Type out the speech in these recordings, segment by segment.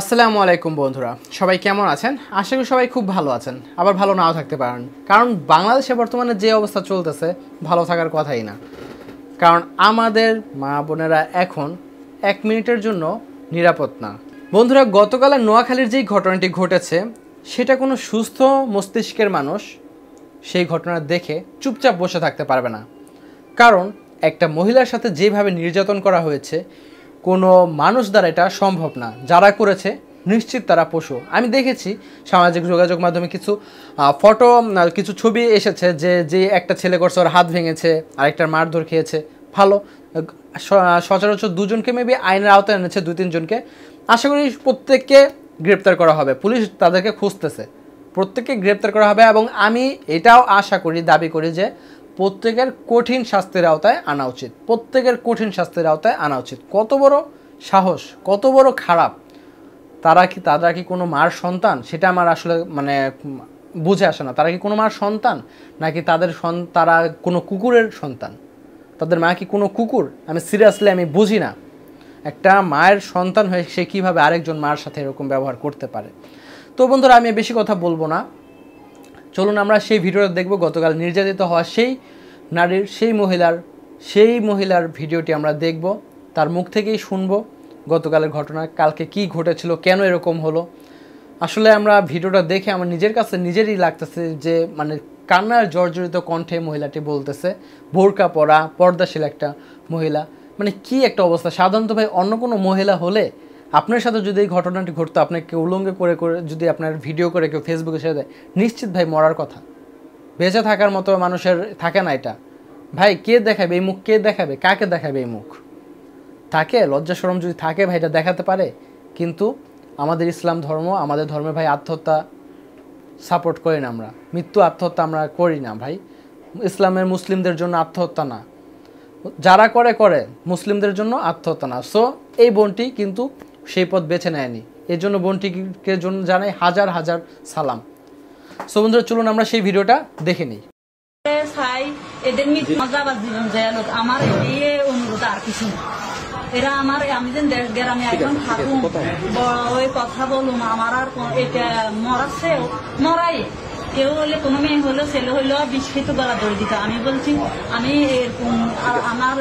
আসসালামু আলাইকুম বন্ধুরা সবাই কেমন আছেন আশা করি সবাই খুব ভালো আছেন আবার ভালো নাও থাকতে পারেন কারণ বাংলাদেশে বর্তমানে যে অবস্থা চলতেছে ভালো থাকার কথাই না কারণ আমাদের মা বোনেরা এখন এক মিনিটের জন্য নিরাপদ না বন্ধুরা গতকাল নোয়াখালীর যেই ঘটনাটি ঘটেছে সেটা কোনো সুস্থ মস্তিষ্কের মানুষ সেই ঘটনা দেখে চুপচাপ বসে থাকতে পারবে না কারণ একটা মহিলার সাথে যেভাবে নির্যাতন করা হয়েছে কোনো মানুষ দ্বারা এটা সম্ভব না যারা করেছে নিশ্চিত তারা পশু আমি দেখেছি সামাজিক যোগাযোগ মাধ্যমে কিছু ফটো কিছু ছবি এসেছে যে যে একটা ছেলে করছে ওর হাত ভেঙেছে আরেকটার মারধর খেয়েছে ভালো সচরাচর দুজনকে মেবি আইনের আওতায় এনেছে দুই তিনজনকে আশা করি প্রত্যেককে গ্রেপ্তার করা হবে পুলিশ তাদেরকে খুঁজতেছে প্রত্যেককে গ্রেপ্তার করা হবে এবং আমি এটাও আশা করি দাবি করি যে প্রত্যেকের কঠিন শাস্তির আওতায় আনা উচিত প্রত্যেকের কঠিন শাস্তির আওতায় আনা উচিত কত বড় সাহস কত বড় খারাপ তারা কি তারা কি কোনো মার সন্তান সেটা আমার আসলে মানে বুঝে আসে না তারা কি কোনো মার সন্তান নাকি তাদের সন তারা কোনো কুকুরের সন্তান তাদের মা কি কোনো কুকুর আমি সিরিয়াসলি আমি বুঝি না একটা মায়ের সন্তান হয়ে সে কীভাবে আরেকজন মার সাথে এরকম ব্যবহার করতে পারে তো বন্ধুরা আমি বেশি কথা বলবো না চলুন আমরা সেই ভিডিওটা দেখব গতকাল নির্যাতিত হওয়া সেই নারীর সেই মহিলার সেই মহিলার ভিডিওটি আমরা দেখব তার মুখ থেকেই শুনব গতকালের ঘটনা কালকে কি ঘটেছিল কেন এরকম হলো আসলে আমরা ভিডিওটা দেখে আমার নিজের কাছে নিজেরই লাগতেছে যে মানে কান্নার জর্জরিত কণ্ঠে মহিলাটি বলতেছে বোরকা পরা পর্দাশীল একটা মহিলা মানে কি একটা অবস্থা সাধারণত ভাই অন্য কোনো মহিলা হলে আপনার সাথে যদি এই ঘটনাটি ঘটতো আপনাকে উলঙ্গে করে করে যদি আপনার ভিডিও করে কেউ ফেসবুকে সাথে দেয় নিশ্চিত ভাই মরার কথা বেঁচে থাকার মতো মানুষের থাকে না এটা ভাই কে দেখাবে এই মুখ কে দেখাবে কাকে দেখাবে এই মুখ থাকে লজ্জা সরম যদি থাকে ভাই এটা দেখাতে পারে কিন্তু আমাদের ইসলাম ধর্ম আমাদের ধর্মে ভাই আত্মহত্যা সাপোর্ট করি না আমরা মৃত্যু আত্মহত্যা আমরা করি না ভাই ইসলামের মুসলিমদের জন্য আত্মহত্যা না যারা করে করে মুসলিমদের জন্য আত্মহত্যা না সো এই বোনটি কিন্তু সেই পথ বেছে নেয়নি এর জন্য বোনটিকে জন্য জানাই হাজার হাজার সালাম সো বন্ধুরা চলুন আমরা সেই ভিডিওটা দেখে নিই আমার আর কিছু এরা আমার আমি যে গ্রামে এখন থাকুন কথা আমার আর মরাই কেউ হলে কোনো মেয়ে হলো ছেলে হলো বিস্ফিত গলা ধরে দিত আমি বলছি আমি এরকম আমার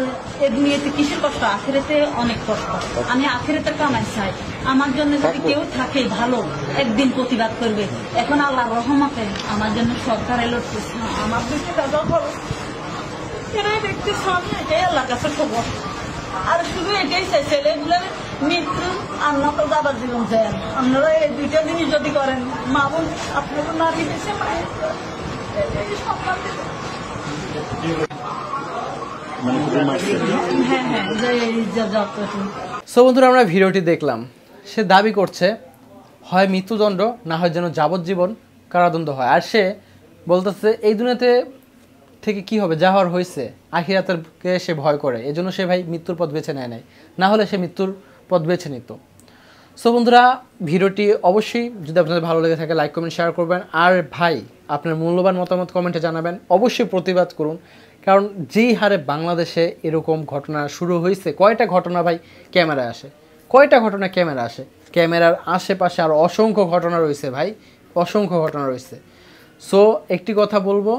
এ দুনিয়াতে কিসের কষ্ট আখেরেতে অনেক কষ্ট আমি আখেরেতে কামাই চাই আমার জন্য যদি কেউ থাকে ভালো একদিন প্রতিবাদ করবে এখন আল্লাহ রহমতে আমার জন্য সরকার এলো আমার দেশে দাদা ভালো এরাই দেখতে সামনে এটাই আল্লাহ কাছে খবর আর শুধু এটাই চাই ছেলেগুলো মৃত্যু দাবার আপনারা এই দুইটা জিনিস যদি করেন মা বোন সো মানে হ্যাঁ, হ্যাঁ, বন্ধুরা আমরা ভিডিওটি দেখলাম সে দাবি করছে হয় মৃত্যুদণ্ড না হয় যেন যাবজ্জীবন কারাদণ্ড হয় আর সে বলতেছে এই দুনিয়াতে থেকে কি হবে যা হওয়ার হয়েছে আখিরাতের সে ভয় করে এজন্য সে ভাই মৃত্যুর পথ বেছে নেয় নাই না হলে সে মৃত্যুর পথ বেছে নিত সো বন্ধুরা ভিডিওটি অবশ্যই যদি আপনাদের ভালো লেগে থাকে লাইক কমেন্ট শেয়ার করবেন আর ভাই আপনার মূল্যবান মতামত কমেন্টে জানাবেন অবশ্যই প্রতিবাদ করুন কারণ যেই হারে বাংলাদেশে এরকম ঘটনা শুরু হয়েছে কয়টা ঘটনা ভাই ক্যামেরায় আসে কয়টা ঘটনা ক্যামেরা আসে ক্যামেরার আশেপাশে আর অসংখ্য ঘটনা রয়েছে ভাই অসংখ্য ঘটনা রয়েছে সো একটি কথা বলবো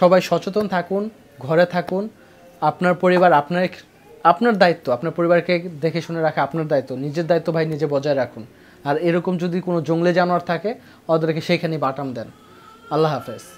সবাই সচেতন থাকুন ঘরে থাকুন আপনার পরিবার আপনার আপনার দায়িত্ব আপনার পরিবারকে দেখে শুনে রাখা আপনার দায়িত্ব নিজের দায়িত্ব ভাই নিজে বজায় রাখুন আর এরকম যদি কোনো জঙ্গলে জানোয়ার থাকে ওদেরকে সেইখানে বাটাম দেন আল্লাহ হাফেজ